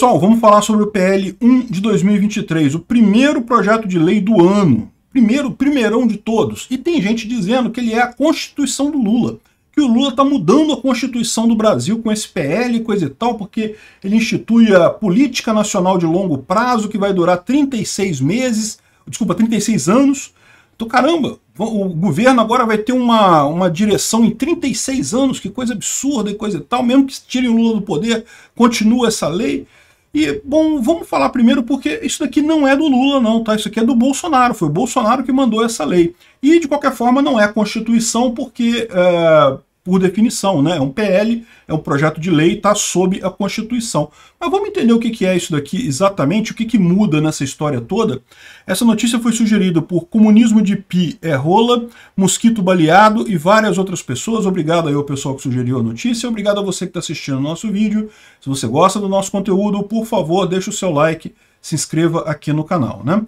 Pessoal, vamos falar sobre o PL 1 de 2023, o primeiro projeto de lei do ano. Primeiro, primeirão de todos. E tem gente dizendo que ele é a Constituição do Lula. Que o Lula está mudando a Constituição do Brasil com esse PL e coisa e tal, porque ele institui a Política Nacional de Longo Prazo, que vai durar 36 meses, desculpa, 36 anos. Então, caramba, o governo agora vai ter uma, uma direção em 36 anos, que coisa absurda e coisa e tal, mesmo que tirem o Lula do poder, continua essa lei. E, bom, vamos falar primeiro porque isso daqui não é do Lula, não, tá? Isso aqui é do Bolsonaro. Foi o Bolsonaro que mandou essa lei. E, de qualquer forma, não é a Constituição, porque. Uh, por definição, né? É um PL, é um projeto de lei, está sob a Constituição. Mas vamos entender o que é isso daqui exatamente, o que, muda nessa história toda? Essa notícia foi sugerida por Comunismo de Pi é Rola, Mosquito Baleado e várias outras pessoas. Obrigado aí ao pessoal que sugeriu a notícia, obrigado a você que está assistindo o nosso vídeo. Se você gosta do nosso conteúdo, por favor, deixa o seu like, se inscreva aqui no canal, né?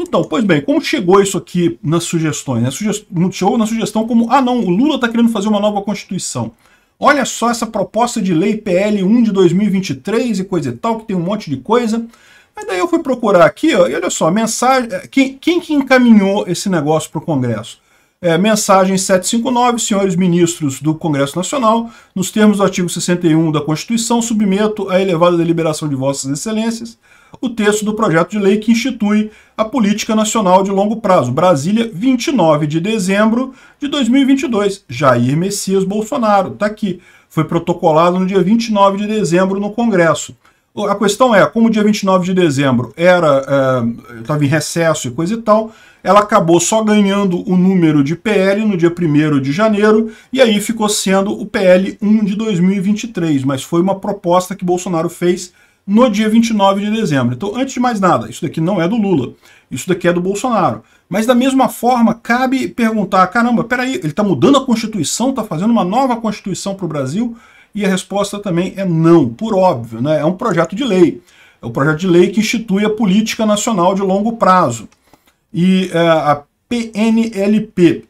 Então, pois bem, como chegou isso aqui nas sugestões? Né? Chegou na sugestão como, ah não, o Lula está querendo fazer uma nova Constituição. Olha só essa proposta de lei PL 1 de 2023 e coisa e tal, que tem um monte de coisa. Mas daí eu fui procurar aqui, ó, e olha só, mensagem. É, quem, quem que encaminhou esse negócio para o Congresso? É, mensagem 759, senhores ministros do Congresso Nacional, nos termos do artigo 61 da Constituição, submeto à elevada deliberação de vossas excelências o texto do projeto de lei que institui a Política Nacional de Longo Prazo. Brasília, 29 de dezembro de 2022. Jair Messias Bolsonaro, está aqui. Foi protocolado no dia 29 de dezembro no Congresso. A questão é, como o dia 29 de dezembro era estava eh, é, em recesso e coisa e tal, ela acabou só ganhando o número de PL no dia 1 de janeiro, e aí ficou sendo o PL 1 de 2023, mas foi uma proposta que Bolsonaro fez no dia 29 de dezembro. Então, antes de mais nada, isso daqui não é do Lula, isso daqui é do Bolsonaro. Mas da mesma forma, cabe perguntar, caramba, peraí, ele está mudando a Constituição, está fazendo uma nova Constituição para o Brasil? E a resposta também é não, por óbvio, né? é um projeto de lei. É um projeto de lei que institui a política nacional de longo prazo. E é, a PNLP,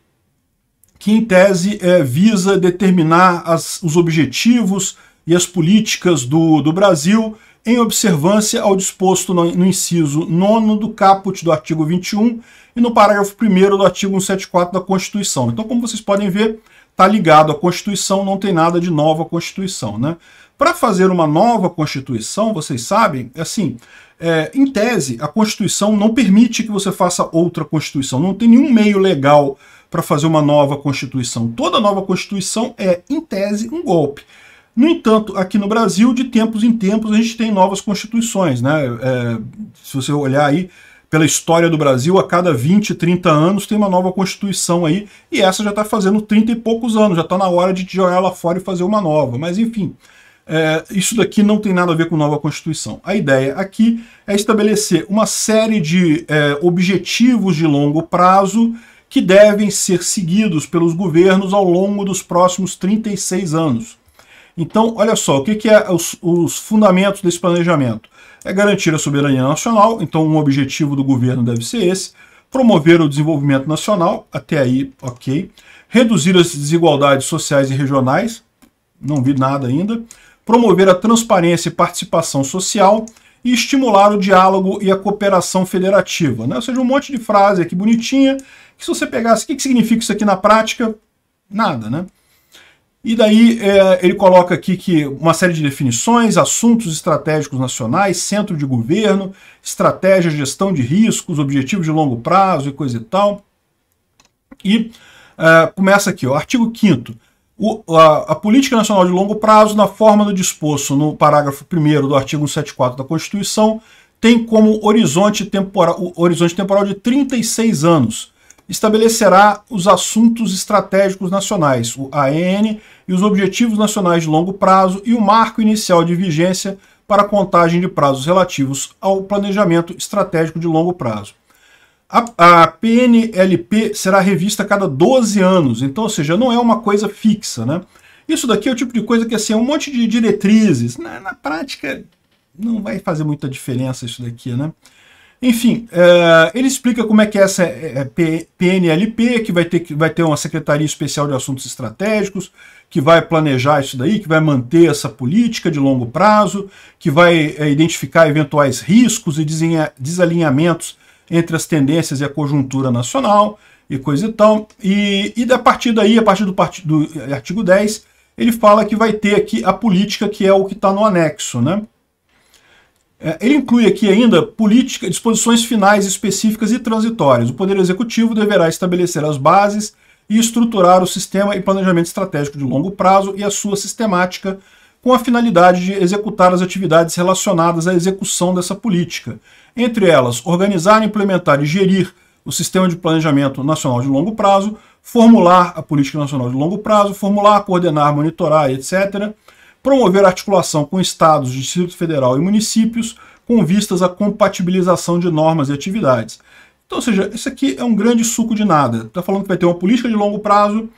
que em tese é, visa determinar as, os objetivos e as políticas do, do Brasil em observância ao disposto no, no inciso 9 do caput do artigo 21 e no parágrafo 1 do artigo 174 da Constituição. Então, como vocês podem ver, está ligado à Constituição, não tem nada de nova Constituição. Né? Para fazer uma nova Constituição, vocês sabem, é assim, é, em tese, a Constituição não permite que você faça outra Constituição, não tem nenhum meio legal para fazer uma nova Constituição. Toda nova Constituição é, em tese, um golpe. No entanto, aqui no Brasil, de tempos em tempos, a gente tem novas constituições. Né? É, se você olhar aí pela história do Brasil, a cada 20, 30 anos tem uma nova constituição aí, e essa já está fazendo 30 e poucos anos, já está na hora de jogar ela fora e fazer uma nova. Mas enfim, é, isso daqui não tem nada a ver com nova Constituição. A ideia aqui é estabelecer uma série de é, objetivos de longo prazo que devem ser seguidos pelos governos ao longo dos próximos 36 anos. Então, olha só, o que, que é os, os fundamentos desse planejamento? É garantir a soberania nacional, então um objetivo do governo deve ser esse, promover o desenvolvimento nacional, até aí, ok, reduzir as desigualdades sociais e regionais, não vi nada ainda, promover a transparência e participação social e estimular o diálogo e a cooperação federativa. Né? Ou seja, um monte de frase aqui bonitinha, que se você pegasse, o que significa isso aqui na prática? Nada, né? E daí é, ele coloca aqui que uma série de definições, assuntos estratégicos nacionais, centro de governo, estratégia, gestão de riscos, objetivos de longo prazo e coisa e tal. E é, começa aqui, ó, artigo 5 a, a, política nacional de longo prazo, na forma do disposto no parágrafo 1 do artigo 174 da Constituição, tem como horizonte temporal, horizonte temporal de 36 anos, estabelecerá os assuntos estratégicos nacionais, o AN, e os objetivos nacionais de longo prazo e o marco inicial de vigência para contagem de prazos relativos ao planejamento estratégico de longo prazo. A, a PNLP será revista a cada 12 anos, então, ou seja, não é uma coisa fixa, né? Isso daqui é o tipo de coisa que assim, é um monte de diretrizes. Na, né? na prática, não vai fazer muita diferença isso daqui, né? Enfim, é, ele explica como é que é essa PNLP, eh, que vai ter, vai ter uma Secretaria Especial de Assuntos Estratégicos, que vai planejar isso daí, que vai manter essa política de longo prazo, que vai é, identificar eventuais riscos e desalinhamentos entre as tendências e a conjuntura nacional e coisa e tal. E, e a partir daí, a partir do, do artigo 10, ele fala que vai ter aqui a política, que é o que está no anexo, né? É, ele inclui aqui ainda política, disposições finais específicas e transitórias. O Poder Executivo deverá estabelecer as bases e estruturar o sistema e planejamento estratégico de longo prazo e a sua sistemática com a finalidade de executar as atividades relacionadas à execução dessa política. Entre elas, organizar, implementar e gerir o Sistema de Planejamento Nacional de Longo Prazo, formular a Política Nacional de Longo Prazo, formular, coordenar, monitorar, etc promover articulação com estados, Distrito Federal e municípios com vistas à compatibilização de normas e atividades. Então, ou seja, isso aqui é um grande suco de nada. Está falando que vai ter uma política de longo prazo,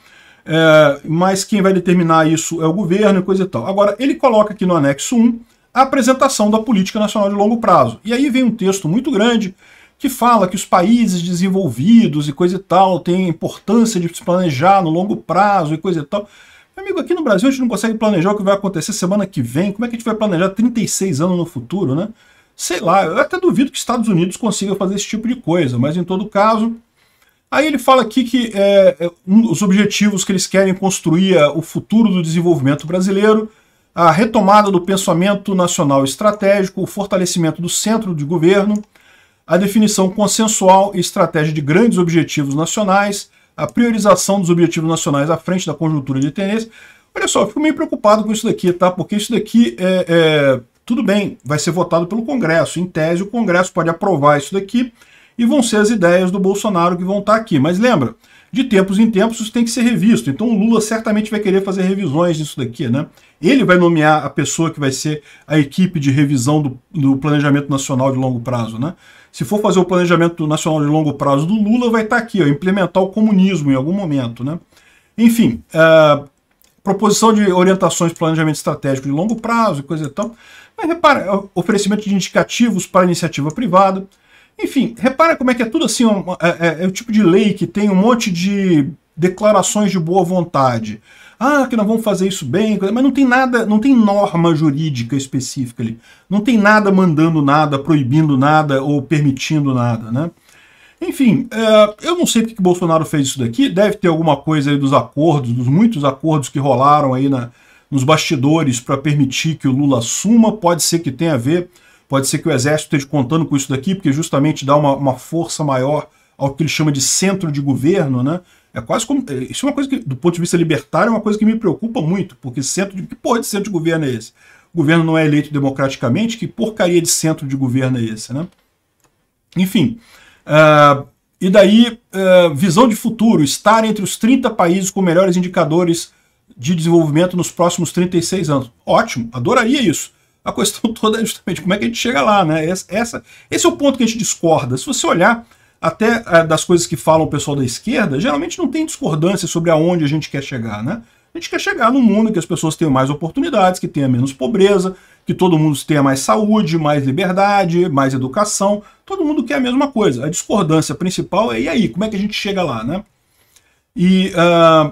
é, mas quem vai determinar isso é o governo e coisa e tal. Agora, ele coloca aqui no anexo 1 a apresentação da política nacional de longo prazo. E aí vem um texto muito grande que fala que os países desenvolvidos e coisa e tal têm importância de se planejar no longo prazo e coisa e tal. Amigo, aqui no Brasil a gente não consegue planejar o que vai acontecer semana que vem. Como é que a gente vai planejar 36 anos no futuro, né? Sei lá, eu até duvido que Estados Unidos consiga fazer esse tipo de coisa, mas em todo caso. Aí ele fala aqui que é, é um, os objetivos que eles querem construir é o futuro do desenvolvimento brasileiro, a retomada do pensamento nacional estratégico, o fortalecimento do centro de governo, a definição consensual e estratégia de grandes objetivos nacionais, a priorização dos objetivos nacionais à frente da conjuntura de tendência. Olha só, eu fico meio preocupado com isso daqui, tá? Porque isso daqui é, é, tudo bem, vai ser votado pelo Congresso. Em tese, o Congresso pode aprovar isso daqui e vão ser as ideias do Bolsonaro que vão estar aqui. Mas lembra, de tempos em tempos isso tem que ser revisto. Então o Lula certamente vai querer fazer revisões nisso daqui, né? Ele vai nomear a pessoa que vai ser a equipe de revisão do, do planejamento nacional de longo prazo, né? se for fazer o planejamento nacional de longo prazo do Lula, vai estar tá aqui, ó, implementar o comunismo em algum momento. Né? Enfim, uh, proposição de orientações planejamento estratégico de longo prazo e coisa e tal. Mas repara, é, oferecimento de indicativos para iniciativa privada. Enfim, repara como é que é tudo assim, é, é, é o tipo de lei que tem um monte de declarações de boa vontade ah, que nós vamos fazer isso bem, mas não tem nada, não tem norma jurídica específica ali. Não tem nada mandando nada, proibindo nada ou permitindo nada, né? Enfim, eh, eu não sei porque que Bolsonaro fez isso daqui, deve ter alguma coisa aí dos acordos, dos muitos acordos que rolaram aí na, nos bastidores para permitir que o Lula suma, pode ser que tenha a ver, pode ser que o Exército esteja contando com isso daqui, porque justamente dá uma, uma força maior ao que ele chama de centro de governo, né? É quase como. É, isso é uma coisa que, do ponto de vista libertário, é uma coisa que me preocupa muito, porque centro de. Que porra de centro de governo é esse? O governo não é eleito democraticamente, que porcaria de centro de governo é esse, né? Enfim. Uh, e daí, uh, visão de futuro, estar entre os 30 países com melhores indicadores de desenvolvimento nos próximos 36 anos. Ótimo, adoraria isso. A questão toda é justamente como é que a gente chega lá, né? Essa, esse é o ponto que a gente discorda. Se você olhar até é, das coisas que falam o pessoal da esquerda, geralmente não tem discordância sobre aonde a gente quer chegar, né? A gente quer chegar num mundo que as pessoas tenham mais oportunidades, que tenha menos pobreza, que todo mundo tenha mais saúde, mais liberdade, mais educação. Todo mundo quer a mesma coisa. A discordância principal é e aí, como é que a gente chega lá, né? E uh,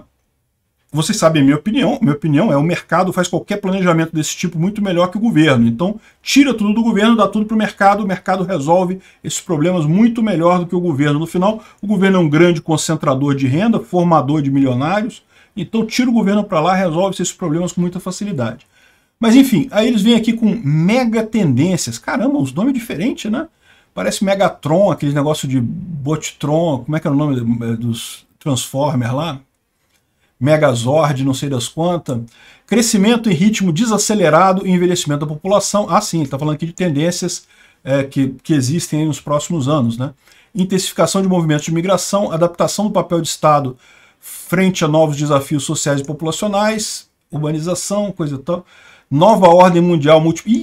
vocês sabem minha opinião, minha opinião é o mercado faz qualquer planejamento desse tipo muito melhor que o governo. Então, tira tudo do governo, dá tudo para o mercado, o mercado resolve esses problemas muito melhor do que o governo. No final, o governo é um grande concentrador de renda, formador de milionários, então tira o governo para lá, resolve esses problemas com muita facilidade. Mas enfim, aí eles vêm aqui com mega tendências. Caramba, os nomes diferentes, né? Parece Megatron, aquele negócio de Botron, como é que era é o nome dos Transformers lá? Megazord, não sei das quantas. Crescimento em ritmo desacelerado e envelhecimento da população. Ah, sim, ele está falando aqui de tendências é, que, que existem nos próximos anos. Né? Intensificação de movimentos de migração, adaptação do papel de Estado frente a novos desafios sociais e populacionais, urbanização, coisa e tal. Nova ordem mundial múltipla.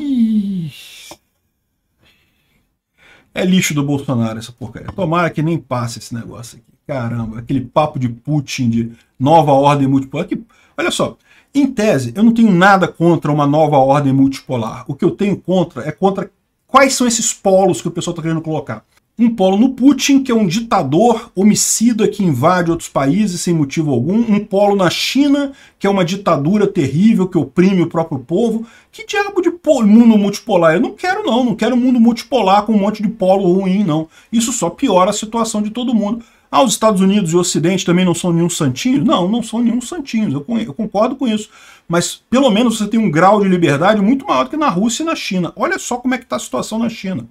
É lixo do Bolsonaro essa porcaria. Tomara que nem passe esse negócio aqui. Caramba, aquele papo de Putin, de nova ordem multipolar. Que, olha só, em tese, eu não tenho nada contra uma nova ordem multipolar. O que eu tenho contra é contra quais são esses polos que o pessoal está querendo colocar. Um polo no Putin, que é um ditador homicida que invade outros países sem motivo algum. Um polo na China, que é uma ditadura terrível que oprime o próprio povo. Que diabo de mundo multipolar? Eu não quero, não. Não quero um mundo multipolar com um monte de polo ruim, não. Isso só piora a situação de todo mundo. Ah, os Estados Unidos e o Ocidente também não são nenhum santinho? Não, não são nenhum santinho eu, eu concordo com isso. Mas pelo menos você tem um grau de liberdade muito maior do que na Rússia e na China. Olha só como é que está a situação na China.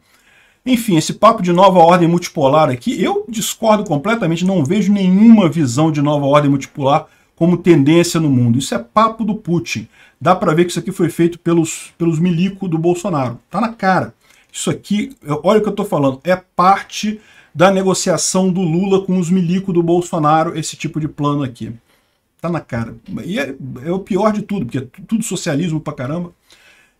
Enfim, esse papo de nova ordem multipolar aqui, eu discordo completamente, não vejo nenhuma visão de nova ordem multipolar como tendência no mundo. Isso é papo do Putin. Dá para ver que isso aqui foi feito pelos, pelos milico do Bolsonaro. Tá na cara. Isso aqui, é, olha o que eu estou falando, é parte da negociação do Lula com os milico do Bolsonaro, esse tipo de plano aqui. Tá na cara. E é, é o pior de tudo, porque é tudo socialismo pra caramba.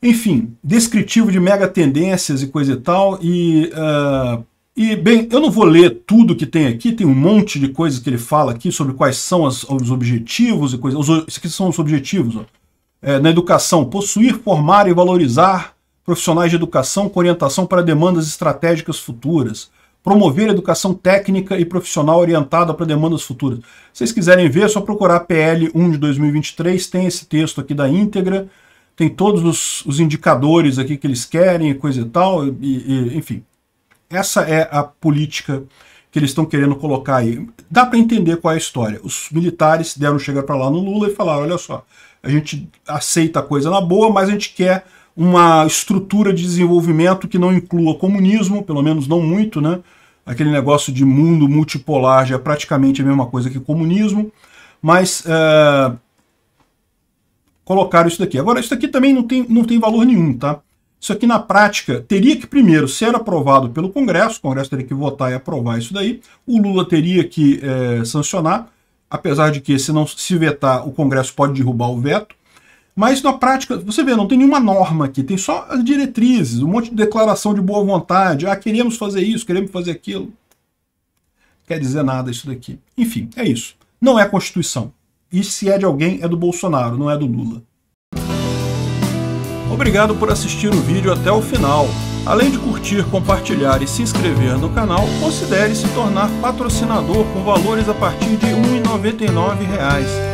Enfim, descritivo de mega tendências e coisa e tal. E, uh, e, bem, eu não vou ler tudo que tem aqui, tem um monte de coisas que ele fala aqui sobre quais são as, os objetivos e coisas. Esses aqui são os objetivos. É, na educação, possuir, formar e valorizar profissionais de educação com orientação para demandas estratégicas futuras promover educação técnica e profissional orientada para demandas futuras. Se vocês quiserem ver, é só procurar PL 1 de 2023, tem esse texto aqui da íntegra, tem todos os, os indicadores aqui que eles querem, coisa e tal, e, e, enfim. Essa é a política que eles estão querendo colocar aí. Dá para entender qual é a história. Os militares deram chegar para lá no Lula e falaram, olha só, a gente aceita a coisa na boa, mas a gente quer uma estrutura de desenvolvimento que não inclua comunismo, pelo menos não muito, né? Aquele negócio de mundo multipolar já é praticamente a mesma coisa que comunismo, mas é, colocaram isso daqui. Agora, isso daqui também não tem, não tem valor nenhum, tá? Isso aqui na prática teria que primeiro ser aprovado pelo Congresso, o Congresso teria que votar e aprovar isso daí, o Lula teria que é, sancionar, apesar de que se não se vetar, o Congresso pode derrubar o veto, mas na prática, você vê, não tem nenhuma norma aqui, tem só as diretrizes, um monte de declaração de boa vontade. Ah, queremos fazer isso, queremos fazer aquilo. Não quer dizer nada isso daqui. Enfim, é isso. Não é a Constituição. E se é de alguém, é do Bolsonaro, não é do Lula. Obrigado por assistir o vídeo até o final. Além de curtir, compartilhar e se inscrever no canal, considere se tornar patrocinador com valores a partir de R$ 1,99